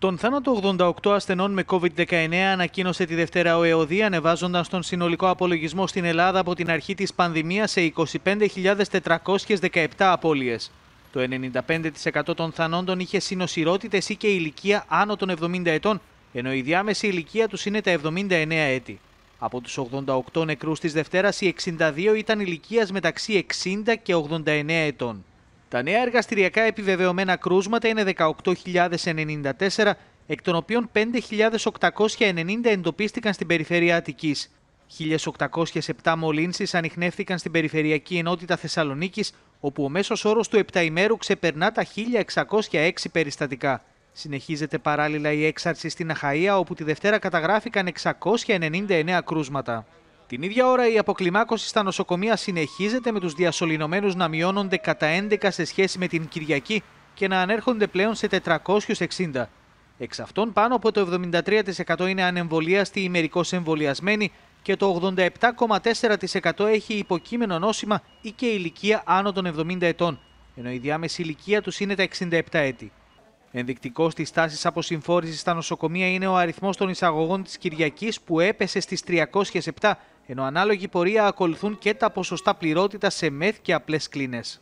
Τον θάνατο 88 ασθενών με COVID-19 ανακοίνωσε τη Δευτέρα ο ΕΟΔΗ, ανεβάζοντας τον συνολικό απολογισμό στην Ελλάδα από την αρχή της πανδημίας σε 25.417 απώλειες. Το 95% των θανόντων είχε συνοσυρότητε ή και ηλικία άνω των 70 ετών, ενώ η διάμεση ηλικία τους είναι τα 79 έτη. Από τους 88 νεκρούς της Δευτέρας, οι 62 ήταν ηλικίας μεταξύ 60 και 89 ετών. Τα νέα εργαστηριακά επιβεβαιωμένα κρούσματα είναι 18.094, εκ των οποίων 5.890 εντοπίστηκαν στην περιφέρεια Αττικής. 1.807 μολύνσεις ανοιχνεύτηκαν στην Περιφερειακή Ενότητα Θεσσαλονίκης, όπου ο μέσος όρος του επταημέρου ξεπερνά τα 1.606 περιστατικά. Συνεχίζεται παράλληλα η έξαρση στην Αχαΐα, όπου τη Δευτέρα καταγράφηκαν 699 κρούσματα. Την ίδια ώρα η αποκλιμάκωση στα νοσοκομεία συνεχίζεται με τους διασωληνωμένους να μειώνονται κατά 11 σε σχέση με την Κυριακή και να ανέρχονται πλέον σε 460. Εξ αυτών πάνω από το 73% είναι ανεμβολίαστοι ή μερικώς εμβολιασμένοι και το 87,4% έχει υποκείμενο νόσημα ή και ηλικία άνω των 70 ετών, ενώ η διάμεση ηλικία τους είναι τα 67 έτη. Ενδεικτικός της τάσης αποσυμφόρησης στα νοσοκομεία είναι ο αριθμός των εισαγωγών της Κυριακής που έπεσε στις 307, ενώ ανάλογη πορεία ακολουθούν και τα ποσοστά πληρότητα σε μεθ και απλές κλίνες.